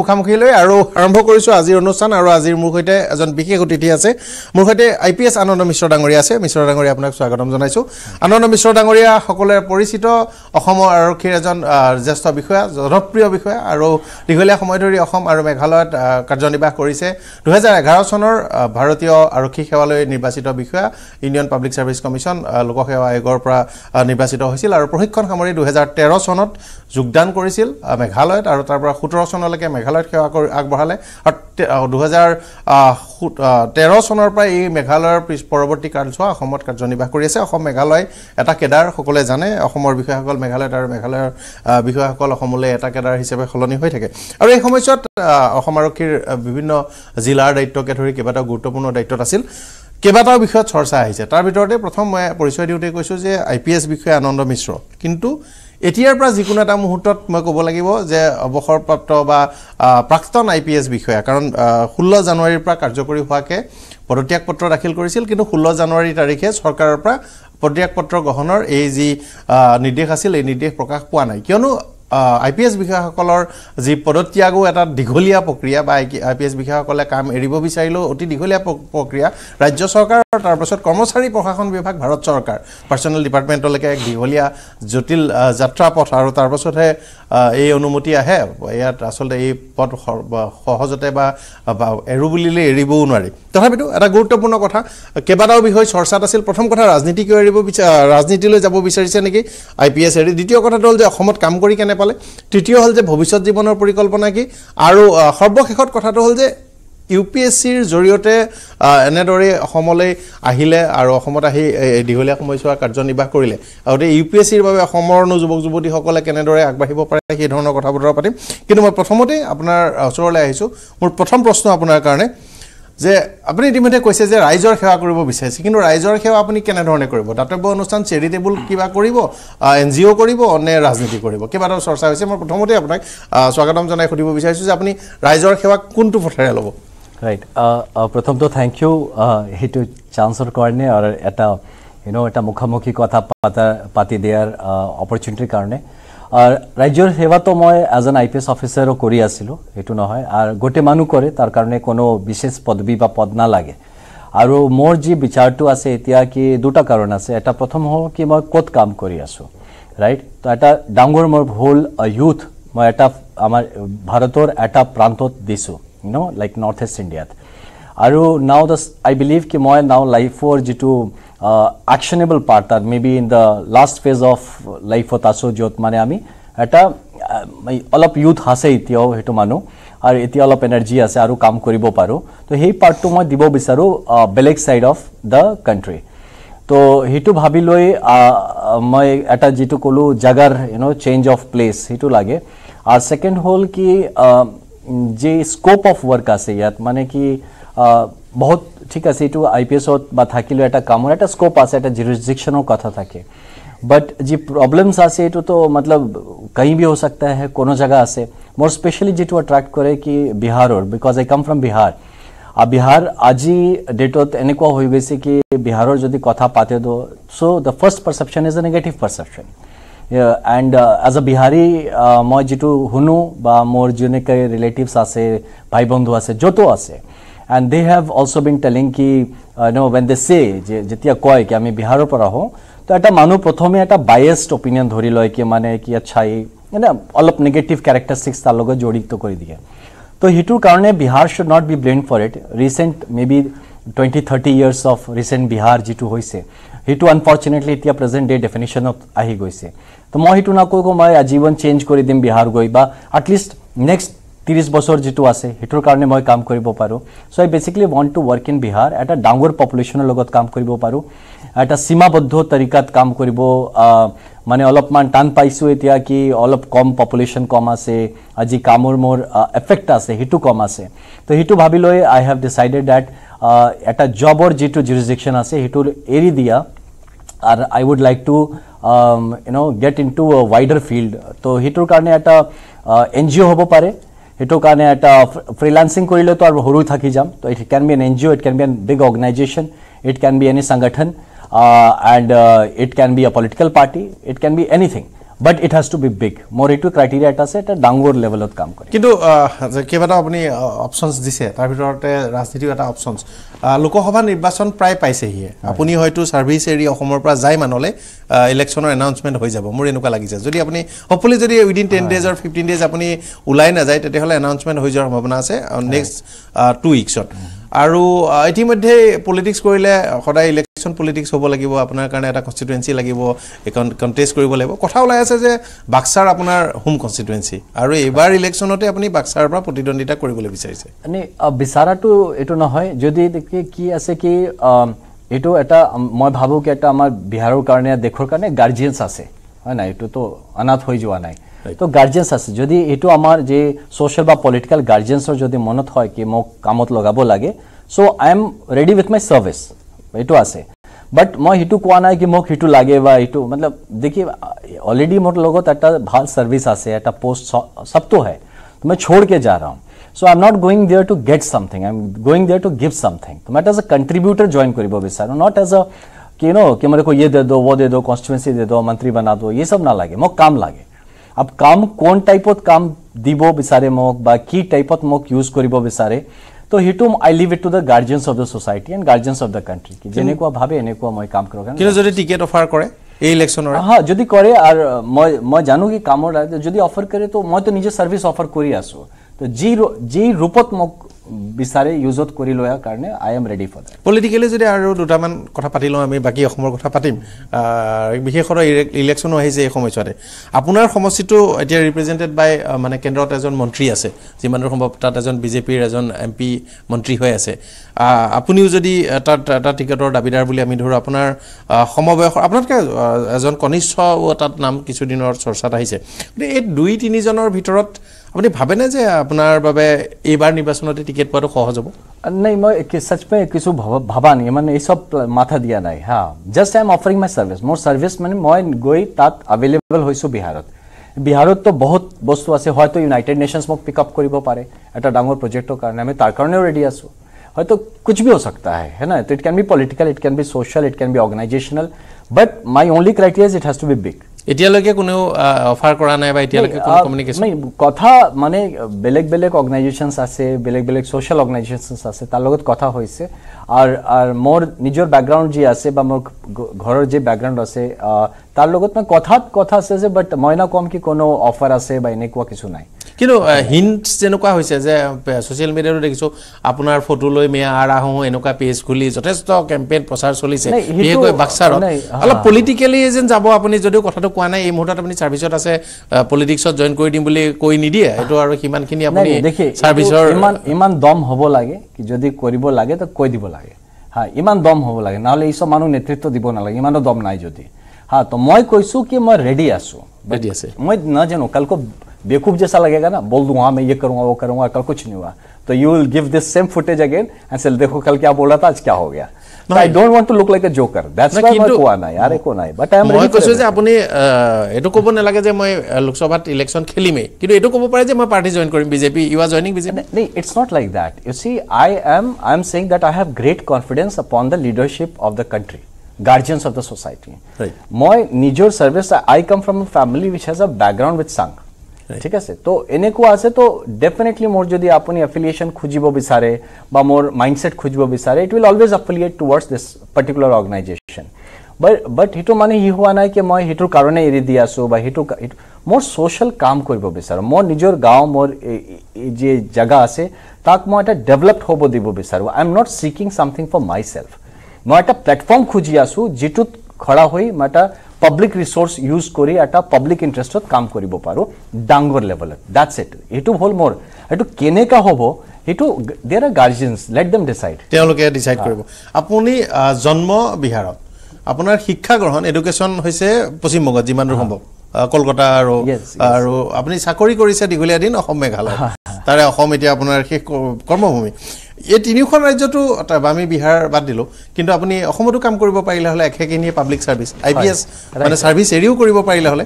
মুখামুখি লৈ আৰু আৰম্ভ কৰিছোঁ আজিৰ অনুষ্ঠান আৰু আজিৰ মোৰ সৈতে এজন বিশেষ অতিথি আছে মোৰ সৈতে আই পি এছ আনন্দ মিশ্ৰ ডাঙৰীয়া আছে মিশ্ৰ ডাঙৰীয়া আপোনাক স্বাগতম জনাইছোঁ আনন্দ মিশ্ৰ ডাঙৰীয়া সকলোৰে পৰিচিত অসমৰ আৰক্ষীৰ এজন জ্যেষ্ঠ বিষয়া জনপ্ৰিয় বিষয়া আৰু দীঘলীয়া সময় ধৰি অসম আৰু মেঘালয়ত কাৰ্যনিৰ্বাহ কৰিছে দুহেজাৰ এঘাৰ চনৰ ভাৰতীয় আৰক্ষী সেৱালৈ নিৰ্বাচিত বিষয়া ইণ্ডিয়ান পাব্লিক ছাৰ্ভিচ কমিশ্যন লোকসেৱা আয়োগৰ পৰা নিৰ্বাচিত হৈছিল আৰু প্ৰশিক্ষণ সামৰি দুহেজাৰ তেৰ চনত যোগদান কৰিছিল মেঘালয়ত আৰু তাৰপৰা সোতৰ চনলৈকে মেঘালয় মেঘালয়ত সেৱা কৰি আগবঢ়ালে আৰু দুহেজাৰ তেৰ চনৰ পৰা এই মেঘালয়ৰ পিছ পৰৱৰ্তী কাৰ্যছোৱা অসমত কাৰ্যনিৰ্বাহ কৰি আছে অসম মেঘালয় এটা কেদাৰ সকলোৱে জানে অসমৰ বিষয়াসকল মেঘালয়ত আৰু মেঘালয়ৰ বিষয়াসকল অসমলৈ এটা কেদাৰ হিচাপে সলনি হৈ থাকে আৰু এই সময়ছোৱাত অসম আৰক্ষীৰ বিভিন্ন জিলাৰ দায়িত্বকে ধৰি কেইবাটাও গুৰুত্বপূৰ্ণ দায়িত্বত আছিল কেইবাটাও বিষয়ত চৰ্চা আহিছে তাৰ ভিতৰতে প্ৰথম মই পৰিচয় দিওঁতে কৈছোঁ যে আই পি এছ বিষয়ে আনন্দ মিশ্ৰ কিন্তু এতিয়াৰ পৰা যিকোনো এটা মুহূৰ্তত মই ক'ব লাগিব যে অৱসৰপ্ৰাপ্ত বা প্ৰাক্তন আই পি এছ বিষয়া কাৰণ ষোল্ল জানুৱাৰীৰ পৰা কাৰ্যকৰী হোৱাকৈ পদত্যাগ পত্ৰ দাখিল কৰিছিল কিন্তু ষোল্ল জানুৱাৰী তাৰিখে চৰকাৰৰ পৰা পদত্যাগ পত্ৰ গ্ৰহণৰ এই যি নিৰ্দেশ আছিল এই নিৰ্দেশ প্ৰকাশ পোৱা নাই কিয়নো আই পি এছ বিষয়াসকলৰ যি পদত্যাগো এটা দীঘলীয়া প্ৰক্ৰিয়া বা আই পি এছ বিষয়াসকলে কাম এৰিব বিচাৰিলেও অতি দীঘলীয়া প্ৰক্ৰিয়া ৰাজ্য চৰকাৰ তাৰপাছত কৰ্মচাৰী প্ৰশাসন বিভাগ ভাৰত চৰকাৰ পাৰ্চনেল ডিপাৰ্টমেণ্টলৈকে এক দীঘলীয়া জটিল যাত্ৰা পথ আৰু তাৰপাছতহে এই অনুমতি আহে ইয়াত আচলতে এই পথ সহজতে বা এৰো বুলিলে এৰিবও নোৱাৰি তথাপিতো এটা গুৰুত্বপূৰ্ণ কথা কেইবাটাও বিষয় চৰ্চাত আছিল প্ৰথম কথা ৰাজনীতি কিয় এৰিব বিচাৰ ৰাজনীতিলৈ যাব বিচাৰিছে নেকি আই পি এছ এৰি দ্বিতীয় কথাটো হ'ল যে অসমত কাম কৰি কেনে পায় পালে তৃতীয় হল যে ভৱিষ্যত জীৱনৰ পৰিকল্পনা কি আৰু সৰ্বশেষত কথাটো হল যে ইউ পি এছ চিৰ জৰিয়তে এনেদৰে অসমলৈ আহিলে আৰু অসমত আহি দীঘলীয়া সময়ছোৱা কাৰ্যনিৰ্বাহ কৰিলে আৰু গতিকে ইউ পি এছ চিৰ বাবে অসমৰনো যুৱক যুৱতীসকলে কেনেদৰে আগবাঢ়িব পাৰে সেই ধৰণৰ কথা বতৰা পাতিম কিন্তু মই প্ৰথমতেই আপোনাৰ ওচৰলৈ আহিছোঁ মোৰ প্ৰথম প্ৰশ্ন আপোনাৰ কাৰণে যে আপুনি ইতিমধ্যে কৈছে যে ৰাইজৰ সেৱা কৰিব বিচাৰিছে কিন্তু ৰাইজৰ সেৱা আপুনি কেনেধৰণে কৰিব দাতব্য অনুষ্ঠান চেৰিটেবল কিবা কৰিব এন জি অ' কৰিব নে ৰাজনীতি কৰিব কেইবাটাও চৰ্চা হৈছে মই প্ৰথমতে আপোনাক স্বাগতম জনাই সুধিব বিচাৰিছোঁ যে আপুনি ৰাইজৰ সেৱা কোনটো পথেৰে ল'ব ৰাইট প্ৰথমটো থেংক ইউ সেইটো চান্সৰ কাৰণে আৰু এটা ইউন' এটা মুখামুখি কথা পাতা পাতি দিয়াৰ অপৰচুনিটিৰ কাৰণে ৰাজ্যৰ সেৱাটো মই as an I P S অফিচাৰো কৰি আছিলোঁ সেইটো নহয় আৰু গোটেই মানুহ কৰে তাৰ কাৰণে কোনো বিশেষ পদবী বা পদ নালাগে আৰু মোৰ যি বিচাৰটো আছে এতিয়া কি দুটা কাৰণ আছে এটা প্ৰথম হওঁ কি মই ক'ত কাম কৰি আছোঁ ৰাইট তো এটা ডাঙৰ মোৰ হ'ল য়ুথ মই এটা আমাৰ ভাৰতৰ এটা প্ৰান্তত দিছোঁ you know' like north east ইণ্ডিয়াত আৰু নাও দা আই বিলিভ কি মই নাও লাইফৰ যিটো একচনেবল পাৰ্ট তাত maybe in the last phase of লাইফত আছোঁ য'ত মানে আমি এটা অলপ ইউথ আছে এতিয়াও সেইটো মানুহ আৰু এতিয়া অলপ এনাৰ্জি আছে আৰু কাম কৰিব পাৰোঁ তো সেই পাৰ্টটো মই দিব বিচাৰোঁ বেলেগ ছাইড অফ দ্য কাণ্ট্ৰি তো সেইটো ভাবি লৈ মই এটা যিটো ক'লোঁ জাগাৰ ইউন' চেঞ্জ অফ প্লেচ সেইটো লাগে আৰু ছেকেণ্ড হ'ল কি যি স্ক'প অফ ৱৰ্ক আছে ইয়াত মানে কি বহুত ঠিক আছে এইটো আই পি এছত বা থাকিলেও এটা কামৰ এটা স্ক'প আছে এটা জিৰিজিকশ্যনৰ কথা থাকে বাট যি প্ৰব্লেমছ আছে এইটোতো মতলব কাহি বি হৈ চাকা হে কোনো জেগা আছে মোৰ স্পেচিয়েলি যিটো এট্ৰেক্ট কৰে কি বিহাৰৰ because I come from Bihar আৰু বিহাৰ আজি ডেটত এনেকুৱা হৈ গৈছে কি বিহাৰৰ যদি কথা পাতে দিওঁ so' the first perception is a negative perception and as a Bihari মই যিটো শুনো বা মোৰ যোনে ৰিলেটিভছ আছে ভাই বন্ধু আছে য'তো আছে and they have always' been telling কি নো ৱেন দে চে যে যেতিয়া কয় কি আমি বিহাৰৰ পৰা হওঁ তো এটা মানুহ প্ৰথমে এটা বায়েষ্ট অপিনিয়ন ধৰি লয় কি মানে কি আচ্ছা এই মানে অলপ নিগেটিভ কেৰেক্টাৰষ্টিক্স তাৰ লগত জড়িত কৰি দিয়ে তো সেইটোৰ কাৰণে Bihar should not be blame for it recent maybe twenty thirty years of recent Bihar যিটো হৈছে সেইটো আনফৰ্চুনেটলি এতিয়া প্ৰেজেণ্ট ডে ডেফিনেশ্যনত আহি গৈছে তো মই সেইটো নকওঁ মই আজীৱন চেঞ্জ কৰি দিম বিহাৰ গৈ বা আটলিষ্ট নেক্সট ত্ৰিছ বছৰ যিটো আছে সেইটোৰ কাৰণে মই কাম কৰিব পাৰোঁ চ' আই বেচিকেলি ৱান টু ৱৰ্ক ইন বিহাৰ এটা ডাঙৰ পপুলেশ্যনৰ লগত কাম কৰিব পাৰোঁ এটা সীমাবদ্ধ তৰিকাত কাম কৰিব মানে অলপমান টান পাইছোঁ এতিয়া কি অলপ কম পপুলেশ্যন কম আছে আজি কামৰ মোৰ এফেক্ট আছে সেইটো কম আছে তো সেইটো ভাবি লৈ আই হেভ ডিচাইডেড ডেট এটা জবৰ যিটো জিৰিজেকশ্যন আছে সেইটো এৰি দিয়া আৰু I would like to you know' get into wider field তো সেইটোৰ কাৰণে এটা এন জি অ' হ'ব পাৰে সেইটো কাৰণে এটা ফ্ৰীলান্সিং কৰিলেতো আৰু সৰু থাকি যাম তো it can be an N G O' it can be an big organisation it can be any সংগঠন and it can be a political party it can be anything but it has to be big মোৰ এইটো criteria এটা আছে এটা ডাঙৰ লেভেলত কাম কৰে কিন্তু কেইবাটাও আপুনি অপশ্যনছ দিছে তাৰ ভিতৰতে ৰাজনীতিও এটা অপশ্যনছ লোকসভা নিৰ্বাচন প্ৰায় পাইছেহিয়ে আপুনি হয়তো ছাৰ্ভিচ এৰি অসমৰ পৰা যায় মানলৈ ইলেকশ্যনৰ এনাউন্সমেণ্ট হৈ যাব মোৰ এনেকুৱা লাগিছে যদি আপুনি সপলি যদি within ten days or fifteen days আপুনি ওলাই নাযায় তেতিয়াহ'লে এনাউন্সমেণ্ট হৈ যোৱাৰ সম্ভাৱনা আছে নেক্সট টু উইকছত আৰু ইতিমধ্যে পলিটিক্স কৰিলে সদায় ইলেকশ্যন পলিটিক্স হ'ব লাগিব আপোনাৰ কাৰণে এটা কনষ্টিটুৱেঞ্চি লাগিব এখন কণ্টেষ্ট কৰিব লাগিব কথা ওলাই আছে যে বাক্সাৰ আপোনাৰ হোম কনষ্টিটুৱেঞ্চি আৰু এইবাৰ ইলেকশ্যনতে আপুনি বাক্সাৰ পৰা প্ৰতিদ্বন্দ্বিতা কৰিবলৈ বিচাৰিছে এনেই বিচৰাটো এইটো নহয় যদি কি কি আছে কি এইটো এটা মই ভাবোঁ কি এটা আমাৰ বিহাৰৰ কাৰণে দেশৰ কাৰণে গাৰ্জিয়েঞ্চ আছে হয় নাই এইটোতো অনাথ হৈ যোৱা নাই তো গাৰ্জিয়েঞ্চ আছে যদি এইটো আমাৰ যে ছ'চিয়েল বা পলিটিকেল গাৰ্জিয়েঞ্চৰ যদি মনত হয় কি মোক কামত লগাব লাগে so' I am ready with my service এইটো আছে বাট মই সেইটো কোৱা নাই কি মোক সেইটো লাগে বা এইটো মতলব দেখি অলৰেডি মোৰ লগত এটা ভাল ছাৰ্ভিচ আছে এটা পোষ্ট সবটো হয় মই ছোড় কে so am not going there to get something I am going there to give something তো মেট এজ এ কন্ট্রিবিউটর জয়েন করব বিচার নট এজ অ কি মানে ইয়ে দে দো ও দে দো কনস্টিটুয়েন্সি দে দো মন্ত্রী বানা দো এসব না লাগে মোক কাম লাগে আপ কাম কোন টাইপত কাম দিব বিচারে মোক বা কি টাইপত মোক ইউজ করিব বিচারে তো হিটো I leave it to the guardians of the society and guardians of the country কি যেনেকুয়া ভাবে এনেকুয়া মই কাম করব কিন্তু যদি টিকেট অফার করে এই ইলেকশনের হ্যাঁ যদি করে আর মই মই জানো কি কামৰ যদি অফাৰ কৰে তো মই তো নিজে সাৰ্ভিস অফাৰ কৰি আসো তো যি যি ৰূপত মোক বিচাৰে ইউজত কৰি লোৱাৰ কাৰণে I am ready for politically যদি আৰু দুটামান কথা পাতি লওঁ আমি বাকী অসমৰ কথা পাতিম বিশেষকৈ ইলেকশ্যনো আহিছে এই সময়ছোৱাতে আপোনাৰ সমষ্টিটো এতিয়া ৰিপ্ৰেজেণ্টেড বাই মানে কেন্দ্ৰত এজন মন্ত্ৰী আছে যিমানৰ সম্ভৱ তাত এজন বিজেপিৰ এজন এম পি মন্ত্ৰী হৈ আছে আপুনিও যদি তাত এটা টিকেটৰ দাবীদাৰ বুলি আমি ধৰোঁ আপোনাৰ সমবয়সৰ আপোনালোকে এজন কনিষ্ঠ তাত নাম কিছুদিনৰ চৰ্চাত আহিছে গতিকে এই দুই তিনিজনৰ ভিতৰত আপুনি ভাবেনে যে আপোনাৰ বাবে এইবাৰ নিৰ্বাচনতে টিকেট পোৱাটো সহজ হ'ব নাই মই সচপে কিছু ভবা নেকি মানে এইচব মাথা দিয়া নাই হা just I am offering my service মোৰ ছাৰ্ভিছ মানে মই গৈ তাত এভেইলেবল হৈছোঁ বিহাৰত বিহাৰততো বহুত বস্তু আছে হয়তো ইউনাইটেড নেশ্যনছ মোক পিক আপ কৰিব পাৰে এটা ডাঙৰ প্ৰজেক্টৰ কাৰণে আমি তাৰ কাৰণেও ৰেডি আছোঁ হয়তো কুচ বি হ সকতা হে হে it can be political it can be social it can be organisational but my only criterias it has to be big এতিয়ালৈকে কোনেও অফাৰ কৰা নাই বা এতিয়ালৈকে কোনো কমিউনিকেশ্যন নাই কথা মানে বেলেগ বেলেগ অৰ্গেনাইজেশ্যনছ আছে বেলেগ বেলেগ ছ'চিয়েল অৰ্গেনাইজেশ্যনছ আছে তাৰ লগত কথা হৈছে আৰু আৰু মোৰ নিজৰ বেকগ্ৰাউণ্ড যি আছে বা মোৰ ঘৰৰ যি বেকগ্ৰাউণ্ড আছে তাৰ লগত মানে কথাত কথা আছে যে বাট মই না কম কি কোনো অফাৰ আছে বা এনেকুৱা কিছু নাই কিন্তু হিণ্ট যেনেকুৱা হৈছে যে ছ'চিয়েল মিডিয়াতো দেখিছোঁ আপোনাৰ ফটো লৈ মেয়া আৰ আহোঁ এনেকুৱা পেজ খুলি যথেষ্ট কেম্পেইন প্ৰচাৰ চলিছে বিশেষকৈ বাক্সাৰত অলপ পলিটিকেলি যেন যাব আপুনি যদিও কথাটো কোৱা নাই এই মুহূৰ্তত আপুনি ছাৰ্ভিচত আছে পলিটিক্সত জইন কৰি দিম বুলি কৈ নিদিয়ে সেইটো আৰু সিমানখিনি আপুনি ছাৰ্ভিচৰ ইমান ইমান দম হ'ব লাগে যদি কৰিব লাগে তো কৈ দিব লাগে হা ইমান দম হ'ব লাগে নহ'লে এইচব মানুহ নেতৃত্ব দিব নালাগে ইমানো দম নাই যদি হা তো মই কৈছো কি মই ৰেডি আছো ৰেডি আছে মই নাজানো কালকৈ बेकूफ जैसा लगेगा ना बोल दूंगा हाँ, मैं ये करूंगा वो करूंगा कल कुछ नहीं हुआ तो you will give this same footage again and से देखो कल क्या बोल रहा था आज क्या हो गया leadership of the country guardians of the मैं निजोर service I come from family which has a background with Sangh ঠিক আছে তো এনেকুৱা আছে তো ডেফিনেটলি মোৰ যদি আপুনি এফিলিয়েশ্যন খুজিব বিচাৰে বা মোৰ মাইণ্ডছেট খুজিব বিচাৰে it will always affiliate towards this particular organisation but but সেইটো মানে সি হোৱা নাই কি মই সেইটোৰ কাৰণে এৰি দি আছোঁ বা সেইটো মোৰ ছ'চিয়েল কাম কৰিব বিচাৰোঁ মোৰ নিজৰ গাঁও মোৰ যি জেগা আছে তাক মই এটা ডেভেলপড হ'ব দিব বিচাৰোঁ I am not seeking something for myself মই এটা প্লেটফৰ্ম খুজি আছোঁ যিটোত খৰা হৈ মই এটা পাব্লিক ৰিচোৰ্চ ইউজ কৰি এটা পাব্লিক ইণ্টাৰেষ্টত কাম কৰিব পাৰোঁ ডাঙৰ লেভেলত ডেটছ এইটো সেইটো হ'ল মোৰ সেইটো কেনেকুৱা হ'ব সেইটো there are guardians let them decide তেওঁলোকে ডিচাইড কৰিব আপুনি জন্ম বিহাৰত আপোনাৰ শিক্ষা গ্ৰহণ এডুকেশ্যন হৈছে পশ্চিমবংগত যিমান দূৰ সম্ভৱ কলকাতা আৰু আৰু আপুনি চাকৰি কৰিছে দীঘলীয়া দিন অসম মেঘালয় তাৰে অসম এতিয়া আপোনাৰ কৰ্মভূমি এই তিনিওখন ৰাজ্যতো আমি বিহাৰ বাদ দিলোঁ কিন্তু আপুনি অসমতো কাম কৰিব পাৰিলে হ'লে একেখিনিয়ে public service I P S মানে ছাৰ্ভিচ এৰিও কৰিব পাৰিলে হ'লে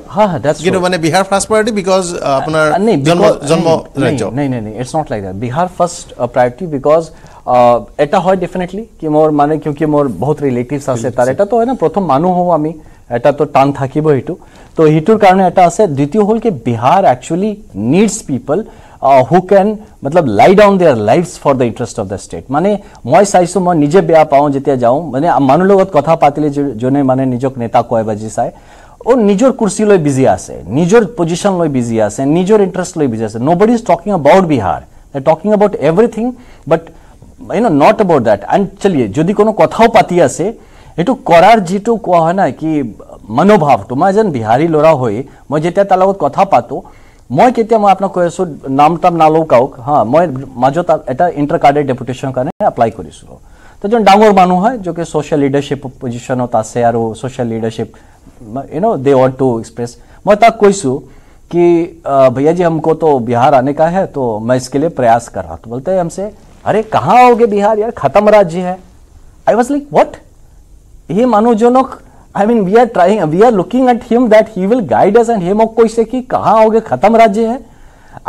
কিন্তু মানে বিহাৰ ফাৰ্ষ্ট প্ৰায়ৰিটি বিকজ আপোনাৰ জন্ম ৰাজ্য নাই নাই it's not like that Bihar first priority because এটা হয় ডেফিনেটলি কি মোৰ মানে কিয়কি মোৰ বহুত ৰিলেটিভছ আছে তাৰ এটাতো হয় ন প্ৰথম মানুহ হওঁ আমি এটাতো টান থাকিব সেইটো তো সেইটোৰ কাৰণে এটা আছে দ্বিতীয় হ'ল কি Bihar actually needs people who can মতলব lie down their life for the interest of the state মানে মই চাইছোঁ মই নিজে বেয়া পাওঁ যেতিয়া যাওঁ মানে মানুহৰ লগত কথা পাতিলে যোনে মানে নিজক নেতা কয় বা যি চায় অ' নিজৰ কুৰ্চি লৈ বিজি আছে নিজৰ পজিশ্যন লৈ বিজি আছে নিজৰ ইণ্টাৰেষ্ট লৈ বিজি আছে nobody is talking about Bihar talking about everything but you know' not about that and চলিয়ে যদি কোনো কথাও পাতি আছে এইটো কৰাৰ যিটো কোৱা হয় নাই কি মনোভাৱটো মই এজন বিহাৰী ল'ৰা হৈ মই যেতিয়া তাৰ লগত কথা পাতোঁ মই কেতিয়া মই আপোনাক কৈ আছোঁ নাম টাম নালওঁ কাওক হা মই মাজত এটা ইণ্টাৰ কাৰ্ডেড ডেপুটেশ্যনৰ কাৰণে এপ্লাই কৰিছিলোঁ তো যোন ডাঙৰ মানুহ হয় যোকে ছ'চিয়েল লিডাৰশ্বিপ পজিশ্যনত আছে আৰু social leadership you know they want to express मैं तक कोईसू कि भैया जी हमको तो बिहार आने का है तो मैं इसके लिए प्रयास कर रहा तो बोलते हैं हमसे अरे कहाँ हो गए बिहार यार खत्म राज्य है आई वॉज लाइक वॉट ये मानो जो लोग I mean we are trying we are looking at him that he will guide us and him of कोई से कि कहाँ हो गए खत्म राज्य है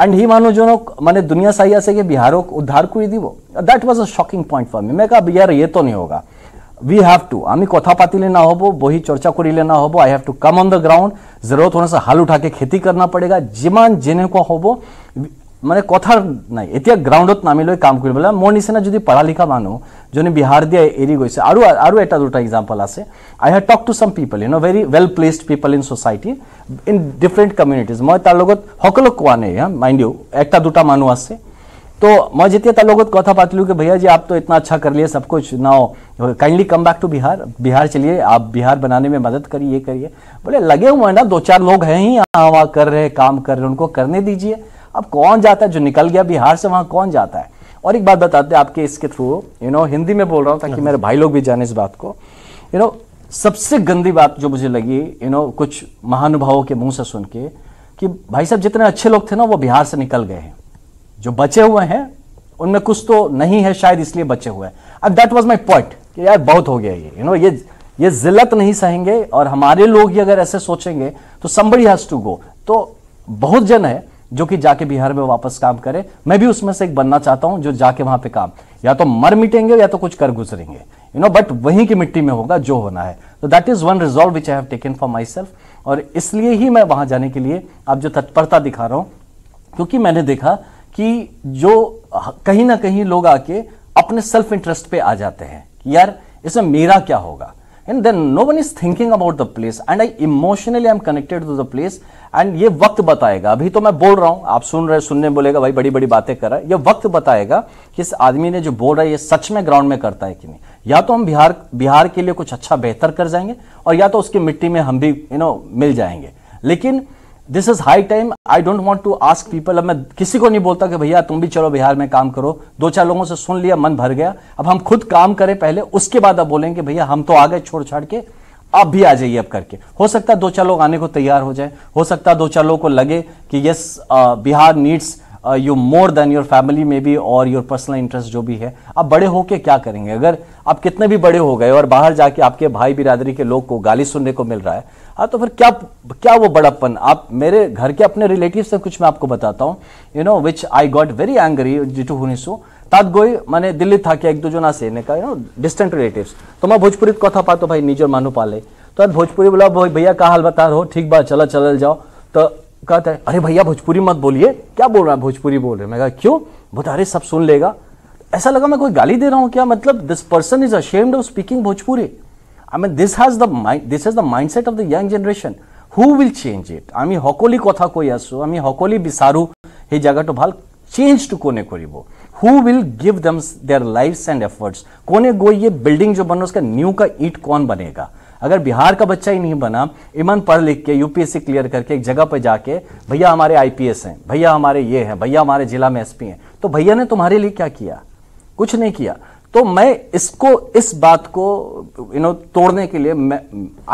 एंड ही मानो जो मैंने दुनिया सही से कि बिहारों को उद्धार को दी वो that was a shocking point for me मैं कहा यार ये तो नहीं होगा वी हैव टू हमें कथा पाती लेना हो वही चर्चा करी लेना हो I have to come on the ground जरूरत होने से हाल उठा के खेती करना पड़ेगा जिमान जिन्हें को हो মানে কথাৰ নাই এতিয়া গ্ৰাউণ্ডত নামি লৈ কাম কৰিব লাগে মোৰ নিচিনা যদি পঢ়া লিখা মানুহ যোনে বিহাৰ দিয়া এৰি গৈছে আৰু আৰু এটা দুটা এক্সাম্পল আছে আই have talk to some people you know' very well placed people in society in different communities মই তাৰ লগত সকলোক কোৱা নাই হা মাইণ্ড ইউ এটা দুটা মানুহ আছে তো মই যেতিয়া তাৰ লগত কথা পাতিলোঁ কি ভैया जी आप तो इतना अच्छा कर लिए सब कुछ now kindly come back to Bihar Bihar चलिए आप बिहार बनाने में मदद करिए करिए बोले लगे हुए हैं ना दो चार लोग हैं ही यहाँ वहाँ कर रहे काम कर रहे हैं उनको करने दीजिए अब कौन जाता है जो निकल गया बिहार से वहां कौन जाता है और एक बात बताते हैं आपके इसके थ्रू यू नो हिंदी में बोल रहा हूँ ताकि हाँ। मेरे भाई लोग भी जाने इस बात को यू नो सबसे गंदी बात जो मुझे लगी यू नो कुछ महानुभावों के मुंह से सुन के कि भाई साहब जितने अच्छे लोग थे ना वो बिहार से निकल गए हैं जो बचे हुए हैं उनमें कुछ तो नहीं है शायद इसलिए बचे हुए हैं अब दैट वाज माय पॉइंट कि यार बहुत हो गया ये यू नो ये ये जिल्लत नहीं सहेंगे और हमारे लोग ही अगर ऐसे सोचेंगे तो संबड़ी हैज टू गो तो बहुत जन है जो कि जाके बिहार में वापस काम करे मैं भी उसमें से एक बनना चाहता हूं जो जाके वहां पे काम या तो मर मिटेंगे या तो कुछ कर गुजरेंगे यू नो बट वहीं की मिट्टी में होगा जो होना है तो that is one resolve which I have taken for myself और इसलिए ही मैं वहां जाने के लिए आप जो तत्परता दिखा रहा हूं क्योंकि मैंने देखा कि जो कहीं ना कहीं लोग आके अपने सेल्फ इंटरेस्ट पे आ जाते हैं यार इसमें मेरा क्या होगा and then no one is thinking about the place and I emotionally I am connected to the place and ये वक्त बताएगा अभी तो मैं बोल रहा हूं आप सुन रहे सुनने बोलेगा भाई बड़ी बड़ी बातें कर रहा है ये वक्त बताएगा कि इस आदमी ने जो बोल रहा है ये सच में ग्राउंड में करता है कि नहीं या तो हम बिहार बिहार के लिए कुछ अच्छा बेहतर कर जाएंगे और या तो उसकी मिट्टी में हम भी यू you नो know, मिल जाएंगे लेकिन this is high time I don't want to ask people अब मैं किसी को नहीं बोलता कि भैया तुम भी चलो बिहार में काम करो दो चार लोगों से सुन लिया मन भर गया अब हम खुद काम करें पहले उसके बाद अब बोलेंगे भैया हम तो आ गए छोड़ छाड़ के आप भी आ जाइए अब करके हो सकता है दो चार लोग आने को तैयार हो जाए हो सकता है दो चार लोगों को लगे कि yes Bihar needs you more than your family में भी और योर पर्सनल इंटरेस्ट जो भी है आप बड़े होके क्या करेंगे अगर आप कितने भी बड़े हो गए और बाहर जाके आपके भाई बिरादरी के लोग को गाली सुनने को मिल रहा है हाँ तो फिर क्या क्या वो बड़प्पन आप मेरे घर के अपने रिलेटिव से कुछ मैं आपको बताता हूँ you know which I got very angry जिटू हुनिसू তাত গৈ মানে দিল্লীত থাকে এক দুজন আছে এনেকা ইউ নো ডিষ্টেণ্ট ৰিলেটিভছ তো মই ভোজপুৰীত पा तो भाई নিজৰ মানুহ पाले तो भोजपुरी बोला भैया का हाल बता रहो ठीक बात चलो चल जाओ तो कहता है अरे भैया भोजपुरी मत बोलिए क्या बोल रहा है भोजपुरी बोल रहे मैं कहा क्यों बता अरे सब सुन लेगा ऐसा लगा मैं कोई गाली दे रहा हूँ क्या मतलब this person is ashamed of speaking Bhojpuri I mean this has the this is the mindset of the young generation who will change it আমি সকলেই কথা কৈ আছো আমি সকলেই বিচাৰোঁ সেই জেগাটো ভাল চেঞ্জটো কোনে কৰিব who will give them their lifes and efforts कोने गो ये बिल्डिंग जो बन उसका न्यू का ईट कौन बनेगा अगर बिहार का बच्चा ही नहीं बना इमन पढ़ लिख के यूपीएससी क्लियर करके एक जगह पर जाके भैया हमारे आईपीएस हैं भैया हमारे ये हैं भैया हमारे जिला में एसपी हैं तो भैया ने तुम्हारे लिए क्या किया कुछ नहीं किया तो मैं इसको इस बात को यू नो तोड़ने के लिए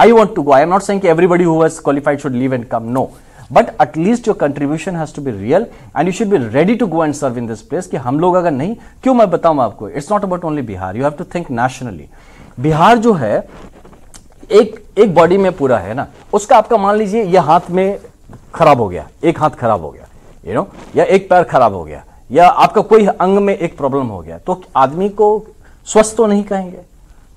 I want to go I am not saying everybody who qualified should leave and come no but at least your contribution has to be real and you should be ready to go and serve in this place कि हम लोग अगर नहीं क्यों मैं बताऊं आपको it's not about only Bihar you have to think nationally Bihar जो है एक एक बॉडी में पूरा है ना उसका आपका मान लीजिए यह हाथ में खराब हो गया एक हाथ खराब हो गया यू you नो know? या एक पैर खराब हो गया या आपका कोई अंग में एक प्रॉब्लम हो गया तो आदमी को स्वस्थ तो नहीं कहेंगे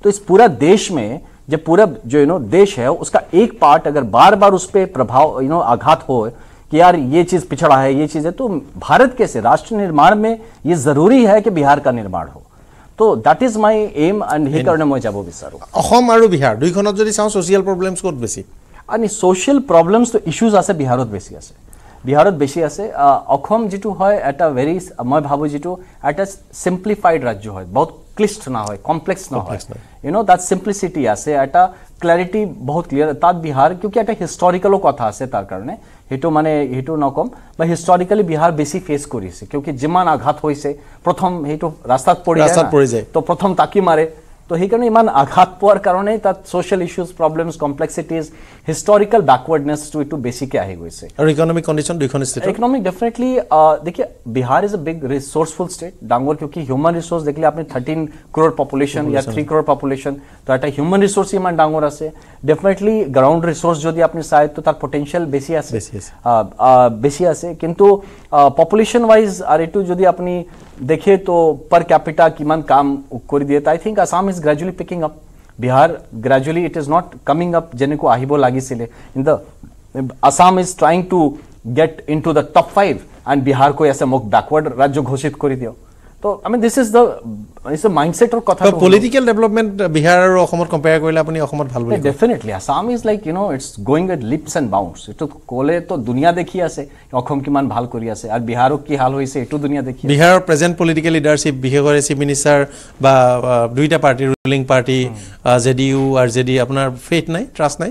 तो इस पूरा देश में जब पूरा जो यू नो देश है उसका एक पार्ट अगर बार बार उस पर प्रभाव यू नो आघात हो कि यार ये चीज़ पिछड़ा है ये चीज़ है तो भारत कैसे राष्ट्र निर्माण में ये ज़रूरी है कि बिहार का निर्माण हो তো that is my aim and সেইকাৰণে মই যাব বিচাৰোঁ অসম আৰু বিহাৰ দুইখনত যদি চাওঁ ছ'চিয়েল প্ৰব্লেমছ ক'ত বেছি আনি ছ'চিয়েল প্ৰব্লেমছটো ইছ্যুজ আছে বিহাৰত বেছি আছে বিহাৰত বেছি আছে অসম যিটো হয় এটা ভেৰি মই ভাবোঁ যিটো এটা চিম্প্লিফাইড ৰাজ্য হয় বহুত ক্লিষ্ট নহয় কমপ্লেক্স নহয় ইউ ন' তাত চিম্প্লিচিটি আছে এটা ক্লাৰিটি বহুত ক্লিয়াৰ তাত বিহাৰ কিয় এটা হিষ্টৰিকেলো কথা আছে তাৰ কাৰণে সেইটো মানে সেইটো নকম বা হিষ্টৰিকেলি বিহাৰ বেছি ফেচ কৰিছে কিয় যিমান আঘাত হৈছে প্ৰথম সেইটো ৰাস্তাত পৰি যায় ত' মাৰে তো সেইকাৰণে ইমান আঘাত পোৱাৰ কাৰণে তাত social issues problems complexities historical বেকৱাৰ্ডনেছটো এইটো বেছিকৈ আহি গৈছে আৰু ইকনমিক কণ্ডিশ্যন দুইখন ষ্টেট ইকনমিক ডেফিনেটলি দেখি Bihar is a big resourceful state ডাঙৰ কিয়কি হিউমান ৰিচৰ্চ দেখিলে আপুনি থাৰ্টিন ক্ৰ'ৰ পপুলেশ্যন ইয়াৰ থ্ৰী ক্ৰ'ৰ পপুলেশ্যন তো এটা হিউমান ৰিচৰ্চ ইমান ডাঙৰ আছে ডেফিনেটলি গ্ৰাউণ্ড ৰিচৰ্চ যদি আপুনি চাই তো তাৰ পটেঞ্চিয়েল বেছি আছে বেছি আছে কিন্তু পপুলেশ্যন ৱাইজ আৰু এইটো যদি আপুনি देखिए तो पर कैपिटा मन काम कर दिए I think Assam is gradually picking up Bihar gradually it is not coming up जेने को लागी सिले in the Assam is trying to get in to the top five and Bihar को ऐसे मुख बैकवर्ड राज्य घोषित कर दिया পলিটিকেল ডেভেলপমেণ্ট বিহাৰ আৰু অসমত কম্পেয়াৰ কৰিলে আপুনি অসমত ভাল definitely Assam is like you know' it's going at leaps and bounds এইটো ক'লেতো দুনীয়া দেখি আছে অসম কিমান ভাল কৰি আছে আৰু বিহাৰো কি হাল হৈছে এইটো দুনিয়া দেখি বিহাৰৰ প্ৰেজেণ্ট পলিটিকেল লিডাৰশ্বিপ বিশেষকৈ চিফ মিনিষ্টাৰ বা দুইটা party ruling party J D U R J D আপোনাৰ ফেথ নাই ট্ৰাষ্ট নাই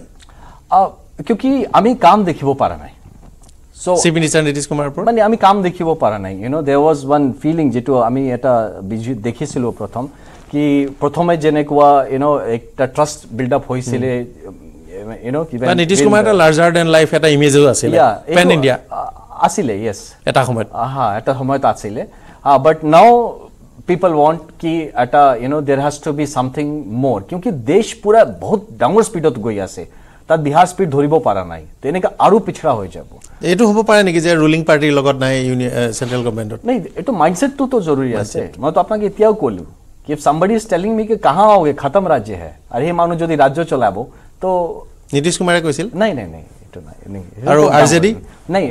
কিয়কি আমি কাম দেখিব পৰা নাই মানে আমি কাম দেখিব পৰা নাই you know' they was one feeling যিটো আমি এটা বিজু দেখিছিলোঁ প্ৰথম কি প্ৰথমে যেনেকুৱা ইউ ন' এটা ট্ৰাষ্ট বিল্ডআপ হৈছিলে আছিলে য়েছ এটা সময়ত হা এটা সময়ত আছিলে বাট নাও পিপল ৱান্ট কি এটা you know' there has to be something more কিয়কি দেশ পূৰা বহুত ডাঙৰ স্পীডত গৈ আছে তাত বিহাৰ স্পীড ধৰিব পৰা নাই তেনেকৈ আৰু পিছৰা হৈ যাব এইটো হ'ব পাৰে নেকি যে ৰুলিং পাৰ্টিৰ লগত নাই চেণ্ট্ৰেল গভৰ্ণমেণ্টত নাই এইটো মাইণ্ডছেটটোতো জৰুৰী আছে মইতো আপোনাক এতিয়াও ক'লো কি চাম্বাডি ইজ টেলিং মি কি কাহাঁ আওগে খতম ৰাজ্য হে আৰু সেই মানুহ যদি ৰাজ্য চলাব তো নীতিশ কুমাৰে কৈছিল নাই নাই নাই মই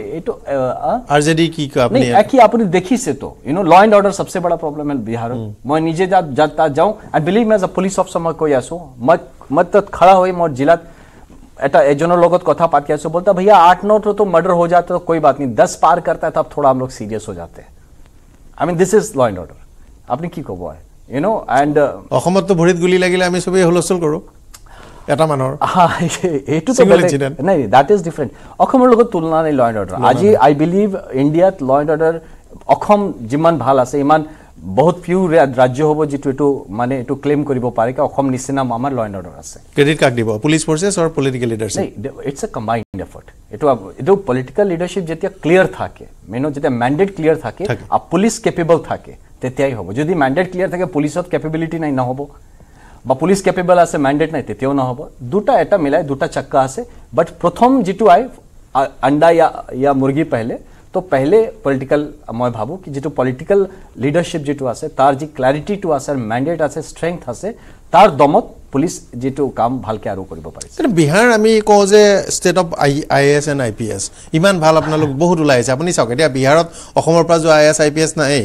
নিজে যাওঁ বিলিভ মেজ এ পুলিচ অফিচাৰ মই কৈ আছো মই মই তাত খাৰা হৈ মোৰ জিলাত এটা এজনের লগত কথা পাতি আছো বলতে ভাইয়া আট নো তো মার্ডার হয়ে যাতে তো কই বাত নেই দশ পার করতে তো থোড়া আমরা সিরিয়াস হয়ে যাতে আমি this is law and order আপনি কি কব ইউ নো এন্ড অসমত তো ভরিত গুলি লাগিলে আমি সবই হলসল করো এটা মানর এটু তো নাই দ্যাট ইজ ডিফারেন্ট অসমৰ লগত তুলনা নাই ল এন্ড অর্ডার আজি আই বিলিভ ইন্ডিয়াত ল এন্ড অর্ডার অসম যিমান ভাল আছে ইমান বহুত ফিউ ৰাজ্য হ'ব যিটো এইটো মানে এইটো ক্লেইম কৰিব পাৰে কাৰণ অসম নিচিনা আমাৰ ল অৰ্ডাৰ আছে ক্ৰেডিট কাৰ্ড দিব পুলিচ ফৰ্চেছ আৰু political leadership it's a combined effort এইটো এইটো পলিটিকেল লিডাৰশ্বিপ যেতিয়া ক্লিয়াৰ থাকে মেইনত যেতিয়া মেণ্ডেট ক্লিয়াৰ থাকে আৰু পুলিচ কেপেবল থাকে তেতিয়াই হ'ব যদি মেণ্ডেট ক্লিয়াৰ থাকে পুলিচত কেপেবিলিটি নাই নহ'ব বা পুলিচ কেপেবল আছে মেণ্ডেট নাই তেতিয়াও নহ'ব দুটা এটা মিলাই দুটা চাক্কা আছে বাট প্ৰথম যিটো আই আণ্ডা মুৰ্গী পাহিলে তো পেহলে পলিটিকেল মই ভাবো কি যিটো পলিটিকেল লিডাৰশ্বিপ যিটো আছে তাৰ যি ক্লাৰিটিটো আছে মেণ্ডেট আছে ষ্ট্ৰেংথ আছে তাৰ দমত পুলিচ যিটো কাম ভালকৈ আৰু কৰিব পাৰিছে বিহাৰ আমি কওঁ যে state of I I S and I P S ইমান ভাল আপোনালোক বহুত ওলাই আছে আপুনি চাওক এতিয়া বিহাৰত অসমৰ পৰা যোৱা I S I P S নাই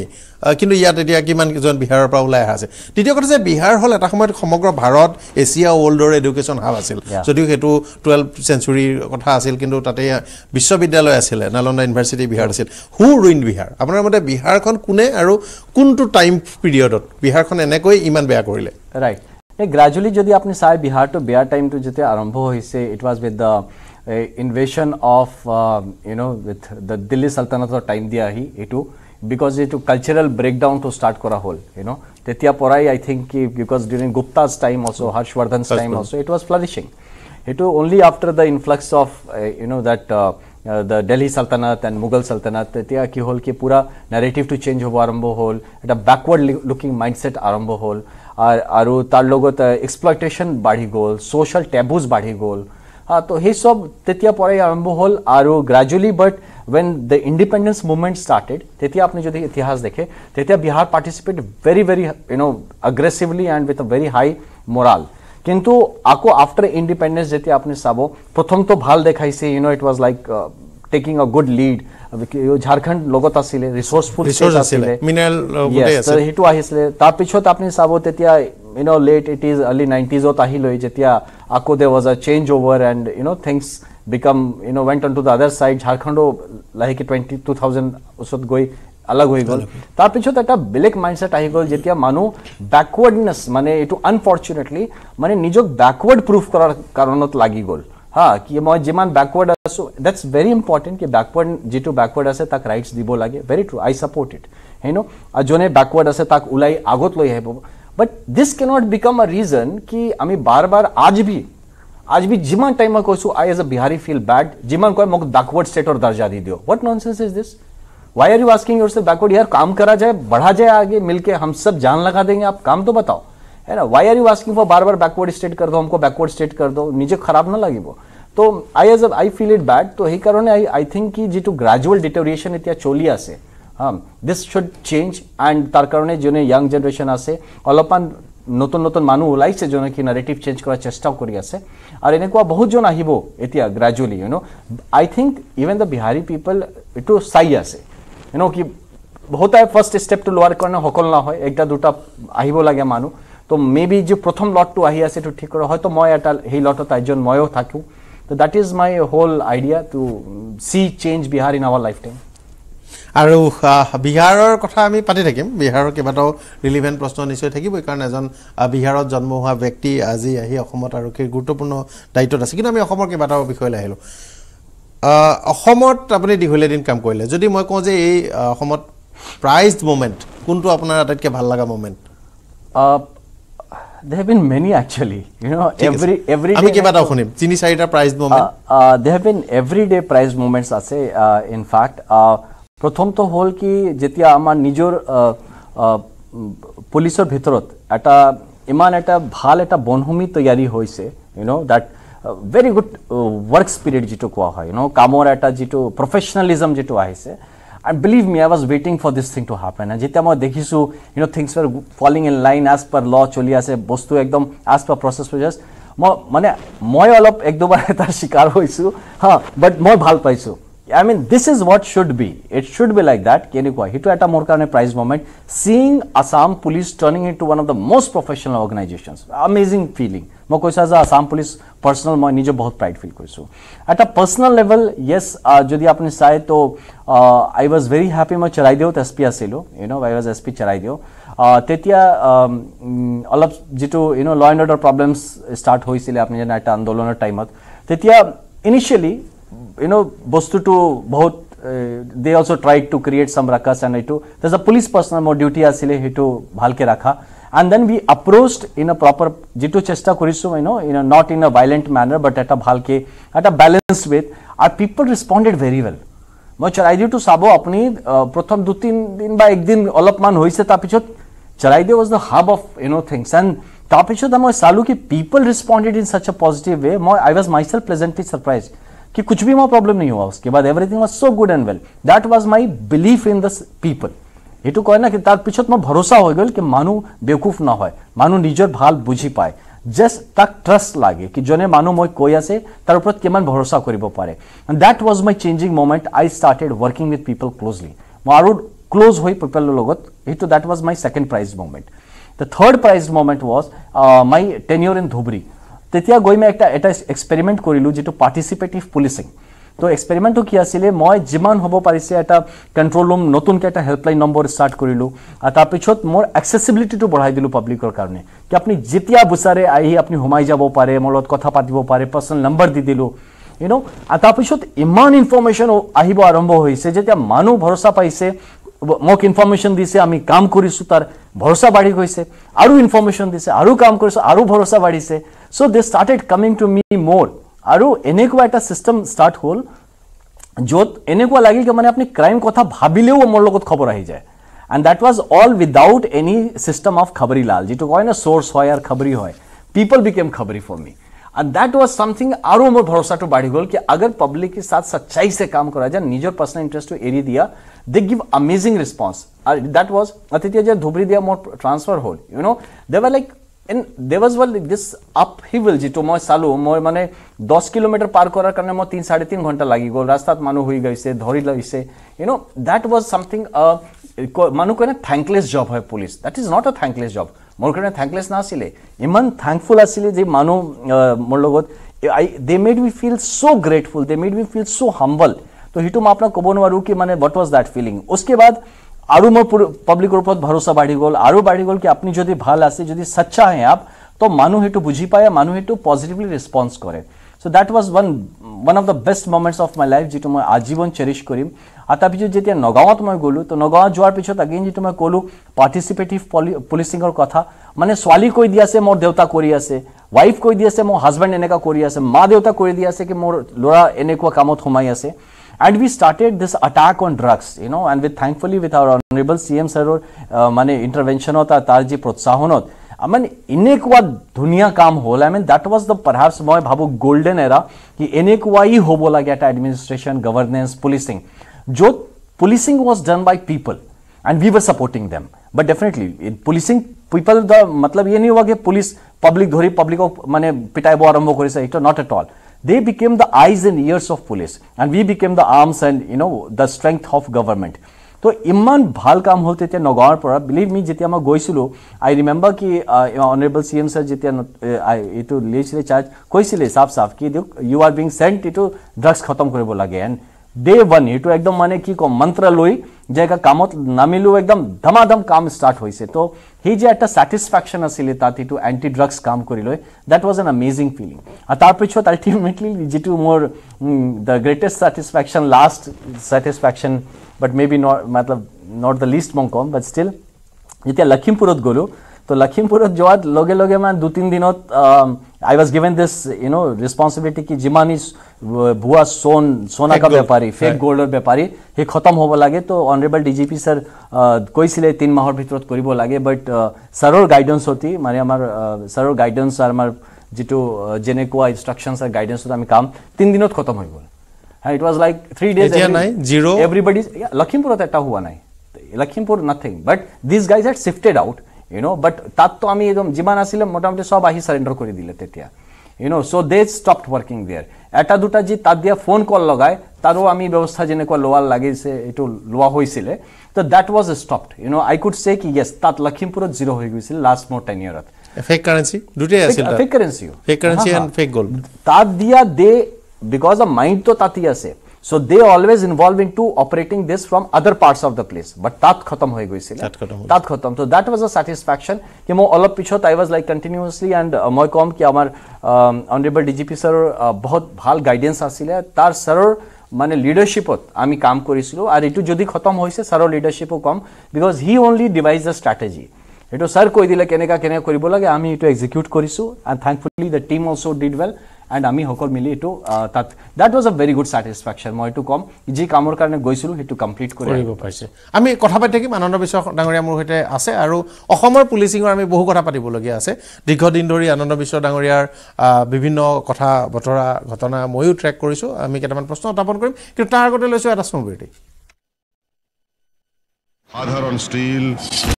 কিন্তু ইয়াত এতিয়া কিমানকেইজন বিহাৰৰ পৰা ওলাই অহা আছে দ্বিতীয় কথা যে বিহাৰ হ'ল এটা সময়ত সমগ্ৰ ভাৰত এছিয়া ৱৰ্ল্ডৰ এডুকেশ্যন হাব আছিল যদিও সেইটো টুৱেলভ চেঞ্চুৰীৰ কথা আছিল কিন্তু তাতে বিশ্ববিদ্যালয় আছিলে নালন্দা ইউনিভাৰ্চিটি বিহাৰ আছিল হু ৰুইন বিহাৰ আপোনাৰ মতে বিহাৰখন কোনে আৰু কোনটো টাইম পিৰিয়ডত বিহাৰখন এনেকৈ ইমান বেয়া কৰিলে ৰাইট ग्रेजुअली जदि आपने साय Bihar to Bihar time to जो आरंभ हो इससे it was with the invasion of you know with the Delhi Sultanate time दिया ही इटू बिकज इटू कल्चरल ब्रेकडाउन टू स्टार्ट करा होल यू नो তেতিয়া পৰাই আই থিংক কি because during Guptas time also' Harshavardhan's time also' it was flourishing সেইটো only after the influx of you know' that the Delhi Sultanate and Mughal সালতানাত তেতিয়া কি হ'ল কি পূৰা নেৰেটিভটো চেঞ্জ হ'ব আৰম্ভ হ'ল এটা বেকৱাৰ্ড লুকিং মাইণ্ডছেট আৰম্ভ হ'ল ଆରୁ ତାର୍ লগত ଏକ୍ସପ୍ଲଟେସନ୍ ବାଢ଼ିଗୋଲ୍ ସୋସିଆଲ୍ ଟେବୁଜ୍ ବାଢ଼ିଗୋଲ୍ तो हे सब তেতিয়া পৰাই আৰম্ভ হ'ল আৰু gradually but when the independence movement started তেতিয়া আপুনি যদি ইতিহাস দেখে তেতিয়া Bihar participate very very you know' aggressively and with a very high moral কিন্তু আকৌ আফটাৰ ইণ্ডিপেণ্ডেঞ্চ যেতিয়া আপুনি চাব প্ৰথমটো ভাল দেখাইছে you know' it was like taking a good lead यो झारखंड लगत आसिले रिसोर्सफुल रिसोर्स आसिले मिनरल यस तर हिटु आहिसले ता पिछत आपने साबो तेतिया you know late it is early 90स ओ ताहि लई जेतिया आको there was a change over and you know things become you know went on to the other side झारखंडो लाइक 20 2000 उसत गोई अलग हो गल ता पिछत एटा ब्लैक माइंडसेट आही गल जेतिया मानु बैकवर्डनेस माने इटु अनफॉर्चूनेटली माने निजो बैकवर्ड प्रूफ करार कारणत लागी गल हाँ कि मैं जी बैकवर्ड असो दैट्स वेरी इंपॉर्टेंट कि बैकवर्ड जीटू बैकवर्ड असे ताक राइट्स दिबो लागे very true I support it है नो जोने बैकवर्ड असे ताक उलाई आगोतलो हे बट दिस के नॉट बिकम अ रीजन कि आम्ही बार बार आज भी आज भी जिमान टाइम में कहसू I as a Bihari feel bad जिमान कह मोक बैकवर्ड स्टेट और दर्जा दी दियो what nonsense is this why are you asking your say backward यार काम करा जाए बढ़ा जाए आगे मिलके हम सब जान लगा देंगे आप काम तो बताओ है ना why are you asking for बार बार बैकवर्ड स्टेट कर दो हमको बैकवर्ड स्टेट कर दो नीचे खराब ना लगे वो तो I as I feel it bad तो ही कारण आई आई थिंक कि जी टू ग्रेजुअल डिटोरिएशन इतना चोली आसे हाँ दिस शुड चेंज एंड तार कारण जो यंग जेनरेशन आसे অলপমান নতুন নতুন মানুহ ওলাইছে যোনে কি নেৰেটিভ চেঞ্জ কৰাৰ চেষ্টাও কৰি আছে আৰু এনেকুৱা বহুতজন আহিব এতিয়া gradually you know' I think even the Bihari people এইটো চাই আছে ইউ ন' কি বহুতাই ফাৰ্ষ্ট ষ্টেপটো লোৱাৰ কাৰণে সকল নহয় একটা দুটা আহিব লাগে মানুহ তো মেবি যে প্ৰথম লটটো আহি আছে সেইটো ঠিক কৰে হয়তো মই এটা সেই লটত আইজন ময়ো থাকোঁ তো that is my whole idea to see change Bihar in our life time আৰু বিহাৰৰ কথা আমি পাতি থাকিম বিহাৰৰ কেইবাটাও ৰিলিভেণ্ট প্ৰশ্ন নিশ্চয় থাকিবই কাৰণ এজন বিহাৰত জন্ম হোৱা ব্যক্তি আজি আহি অসমত আৰক্ষীৰ গুৰুত্বপূৰ্ণ দায়িত্বত আছে কিন্তু আমি অসমৰ কেইবাটাও বিষয়লৈ আহিলোঁ অসমত আপুনি দীঘলীয়া দিন কাম কৰিলে যদি মই কওঁ যে এই অসমত প্ৰাইজ মুমেণ্ট কোনটো আপোনাৰ আটাইতকৈ ভাল লগা moment they have been many actually you know every every আমি কিবা দাও শুনিম তিনি চাৰিটা prize moment they have been every day prize moments আছে ইন ফ্যাক্ট প্রথম তো হল কি যেতিয়া আমার নিজর uh, uh, পুলিশের ভিতরত এটা ইমান এটা ভাল এটা বনভূমি তৈয়াৰী হৈছে you know that very good work spirit যেটো কোৱা হয় ইউ নো কামৰ এটা যেটো প্ৰফেশনালিজম যেটো আহিছে আৰু বিলিভ মি আই ৱাজ ৱেইটিং for this thing to happen যেতিয়া মই দেখিছোঁ you know' things far falling in line as per law চলি আছে বস্তু একদম এজ পাৰ প্ৰচেছ প্ৰচেছ মই মানে মই অলপ এক দুবাৰ এটাৰ স্বীকাৰ হৈছোঁ হা বাট মই ভাল পাইছোঁ I mean this is what should be it should be like that কেনেকুৱা সেইটো এটা মোৰ কাৰণে prize moment seeing Assam police turning into one of the most professional organisations amazing feeling মই কৈছোঁ as a Assam police personnel মই নিজে বহুত প্ৰাইড ফিল কৰিছোঁ এটা পাৰ্চনেল লেভেল য়েছ যদি আপুনি চাই তো আই ৱাজ ভেৰি হেপী মই চৰাই দিওঁ এছ পি আছিলোঁ you know' I was S P Charaideo তেতিয়া অলপ যিটো ইউ ন' ল' এণ্ড অৰ্ডাৰ প্ৰব্লেমছ ষ্টাৰ্ট হৈছিলে আপুনি যেনে এটা আন্দোলনৰ টাইমত তেতিয়া ইনিচিয়েলি ইউ ন' বস্তুটো বহুত they also' try to create some ৰাখা চেন এইটো এজ এ পুলিচ পাৰ্চনেল মোৰ ডিউটি আছিলে সেইটো ভালকৈ ৰাখা and then we approached in a proper jitu chesta kurisum you know in a not in a violent manner but at a bhalke at a balanced way our people responded very well মই চৰাইদেউটো চাব আপুনি প্ৰথম দুই দিন বা একদিন অলপমান হৈছে তাৰপিছত Charaideo was the hub of you know' things and তাৰপিছত মই চালোঁ কি পিপল ৰিস্পণ্ডেড ইন সচ এ পজিটিভ ৱে মই I was myself pleasantly surprise कि कुछ भी वहाँ problem नहीं हुआ उसके बाद everything was so good and well. That was my belief in the people. এইটো কয় না কিন্তু তাৰ পিছত মই ভৰসা হৈ গ'ল কি মানুহ বেকুফ নহয় মানুহ নিজৰ ভাল বুজি পায় জাষ্ট তাক ট্ৰাষ্ট লাগে কি যোনে মানুহ মই কৈ আছে তাৰ ওপৰত কিমান ভৰসা কৰিব পাৰে that was my changing moment I started working with people closely মই আৰু ক্লজ হৈ পিপলৰ লগত সেইটো that was my second prize moment the third prize moment was my tenure in Dhubri তেতিয়া গৈ মই এটা এটা এক্সপেৰিমেণ্ট কৰিলোঁ যিটো পাৰ্টিচিপেটিভ পুলিচিং তো এক্সপেৰিমেণ্টটো কি আছিলে মই যিমান হ'ব পাৰিছে এটা কণ্ট্ৰল ৰুম নতুনকৈ এটা হেল্পলাইন নম্বৰ ষ্টাৰ্ট কৰিলোঁ আৰু তাৰপিছত মোৰ একচেচিবিলিটিটো বঢ়াই দিলোঁ পাব্লিকৰ কাৰণে কি আপুনি যেতিয়া বিচাৰে আহি আপুনি সোমাই যাব পাৰে মোৰ লগত কথা পাতিব পাৰে পাৰ্চনেল নম্বৰ দি দিলোঁ ইউনো আৰু তাৰপিছত ইমান ইনফৰ্মেশ্যন আহিব আৰম্ভ হৈছে যেতিয়া মানুহ ভৰসা পাইছে মোক ইনফৰ্মেশ্যন দিছে আমি কাম কৰিছোঁ তাৰ ভৰসা বাঢ়ি গৈছে আৰু ইনফৰ্মেশ্যন দিছে আৰু কাম কৰিছোঁ আৰু ভৰসা বাঢ়িছে so' they started coming to me মোৰ আৰু এনেকুৱা এটা ছিষ্টেম ষ্টাৰ্ট হ'ল য'ত এনেকুৱা লাগিল কি মানে আপুনি ক্ৰাইম কথা ভাবিলেও মোৰ লগত খবৰ আহি যায় and that was all without any system of khabri লাল যিটো কয় নে চ'ৰ্চ হয় আৰু খাবৰী হয় people became khabri for me and that was something আৰু মোৰ ভৰসাটো বাঢ়ি গ'ল কি আগৰ পাব্লিক চাথ সচ্চাইছে কাম কৰা যায় নিজৰ পাৰ্চনেল ইণ্টাৰেষ্টটো এৰি দিয়া দে গিভ আমেজিং ৰেছপঞ্চ আৰু দেট ৱাজ তেতিয়া যে ধুবুৰী দিয়া মোৰ ট্ৰান্সফাৰ হ'ল you know' they were like and they was wall this up hill যিটো মই চালোঁ মই মানে দহ কিলোমিটাৰ পাৰ কৰাৰ কাৰণে মই তিনি চাৰে তিনি ঘণ্টা লাগি গ'ল ৰাস্তাত মানুহ হৈ গৈছে ধৰি লৈছে you know' that was something মানুহ কাৰণে থেংকলেছ জব হয় police that is not a thankless job মোৰ কাৰণে থেংকলেছ নাছিলে ইমান থেংকফুল আছিলে যে মানুহ মোৰ লগত I they made me feel so' grateful they made me feel so' humble তো সেইটো মই আপোনাক ক'ব নোৱাৰোঁ কি মানে ৱাট ৱাজ দেট ফিলিং উচকে বাদ আৰু মোৰ পাব্লিকৰ ওপৰত ভৰসা বাঢ়ি গ'ল আৰু বাঢ়ি গ'ল কি আপুনি যদি ভাল আছে যদি স্বচ্ছা হে আপ তো মানুহ সেইটো বুজি পায় মানুহ সেইটো পজিটিভলি ৰেছপন্স কৰে so' that was one one of the best moments of my life যিটো মই আজীৱন চেৰিছ কৰিম আৰু তাৰপিছত যেতিয়া নগাঁৱত মই গ'লোঁ তো নগাঁৱত যোৱাৰ পিছত আগেইন যিটো মই ক'লো পাৰ্টিচিপেটিভ পলি পুলিচিঙৰ কথা মানে ছোৱালী কৈ দি আছে মোৰ দেউতা কৰি আছে ৱাইফ কৈ দি আছে মোৰ হাজবেণ্ড এনেকুৱা কৰি আছে মা দেউতা কৰি দি আছে কি মোৰ ল'ৰা এনেকুৱা কামত সোমাই আছে and we started this attack on drugs you know and with thankfully with our honorable cm sir uh, mane intervention hota tar ji protsahanot i mean inequa duniya kaam hola i mean that was the perhaps my bhabu golden era ki inequa hi hobo lage at administration governance policing jo policing was done by people and we were supporting them but definitely in policing people the matlab ye police public dhori public ko mane pitai bo not at all they became the eyes and ears of police and we became the arms and you know the strength of government তো ইমান ভাল কাম হ'ল তেতিয়া নগাঁৱৰ পৰা believe মি যেতিয়া মই গৈছিলোঁ আই ৰিমেম্বাৰ কি অনাৰেবল চি এম ছাৰ যেতিয়া এইটো লৈছিলে চাৰ্জ কৈছিলে চাফ চাফ কি দিয়ক ইউ আৰ বিং চেণ্ট এইটো ড্ৰাগছ খতম কৰিব লাগে এণ্ড ডে ওৱান এইটো একদম মানে কি কওঁ মন্ত্ৰালয় জেগা কামত নামিলোঁ একদম ধমাধম কাম ষ্টাৰ্ট হৈছে তো সেই যে এটা ছেটিছফেকশ্যন আছিলে তাত এইটো এণ্টি ড্ৰাগছ কাম কৰি লৈ that was an amazing feeling আৰু তাৰপিছত আল্টিমেটলি যিটো মোৰ the greatest satisfaction last satisfaction but maybe not মেটলব নট দ্য লিষ্ট মই কম বাট ষ্টিল যেতিয়া লখিমপুৰত গ'লোঁ তো লখিমপুৰত যোৱাৰ লগে লগে মানে দু তিনিদিনত I was given this you know' responsibility কি যিমান ভুৱা চোন চোনাকা বেপাৰী ফেক গ'ল্ডৰ বেপাৰী সি খতম হ'ব লাগে তো honourable D G P sir কৈছিলে তিনি মাহৰ ভিতৰত কৰিব লাগে বাট ছাৰৰ গাইডেঞ্চ অতি মানে আমাৰ ছাৰৰ গাইডেঞ্চ আৰু আমাৰ যিটো যেনেকুৱা ইনষ্ট্ৰাকশ্যন আৰু গাইডেঞ্চত আমি কাম তিনিদিনত খতম হৈ গ'ল হা it was like three days নাই জিৰ' এভৰিবডি লখিমপুৰত এটা হোৱা নাই Lakhimpur nothing but this guys had shifted out you know' but তাততো আমি একদম যিমান আছিলে মোটামুটি সব আহি চাৰেণ্ডাৰ কৰি দিলে তেতিয়া you know' so' they stop working there এটা দুটা যি তাত দিয়া ফোন কল লগাই তাৰো আমি ব্যৱস্থা যেনেকুৱা লোৱা লাগিছে এইটো লোৱা হৈছিলে তো that was a stopped you know' I could say কি য়েছ তাত লখিমপুৰত জিৰ' হৈ গৈছিল লাষ্ট মোৰ টেন ইয়াৰত তাত দিয়া দে বিকজ অফ মাইণ্ডটো তাতেই আছে so they always involve into operating this from other parts of the place but tat khatam hoy goisil tat khatam so that was a satisfaction ki mo all pichot i was like continuously and uh, moi kom ki amar honorable dgp sir uh, bahut bhal guidance asile tar sir মানে লিডারশিপত আমি কাম করেছিল আর এটু যদি খতম হয়েছে স্যারও লিডারশিপও কম because he only devise the strategy এটা স্যার কই দিলে কেনেকা কেনেকা করব লাগে আমি এটা এক্সিকিউট করেছো আর thankfully the team also did well and আমি সকলো মিলি এইটো তাত that was a very good satisfaction মই এইটো ক'ম যি কামৰ কাৰণে গৈছিলোঁ সেইটো কমপ্লিট কৰিব পাৰিছে আমি কথা পাতি থাকিম আনন্দ বিশ্ব ডাঙৰীয়া মোৰ সৈতে আছে আৰু অসমৰ পুলিচিঙৰ আমি বহু কথা পাতিবলগীয়া আছে দীৰ্ঘদিন ধৰি আনন্দ বিশ্ব ডাঙৰীয়াৰ বিভিন্ন কথা বতৰা ঘটনা ময়ো ট্ৰেক কৰিছোঁ আমি কেইটামান প্ৰশ্ন উত্থাপন কৰিম কিন্তু তাৰ আগতে লৈছোঁ এটা স্মৃতি সাধাৰণ ষ্টীল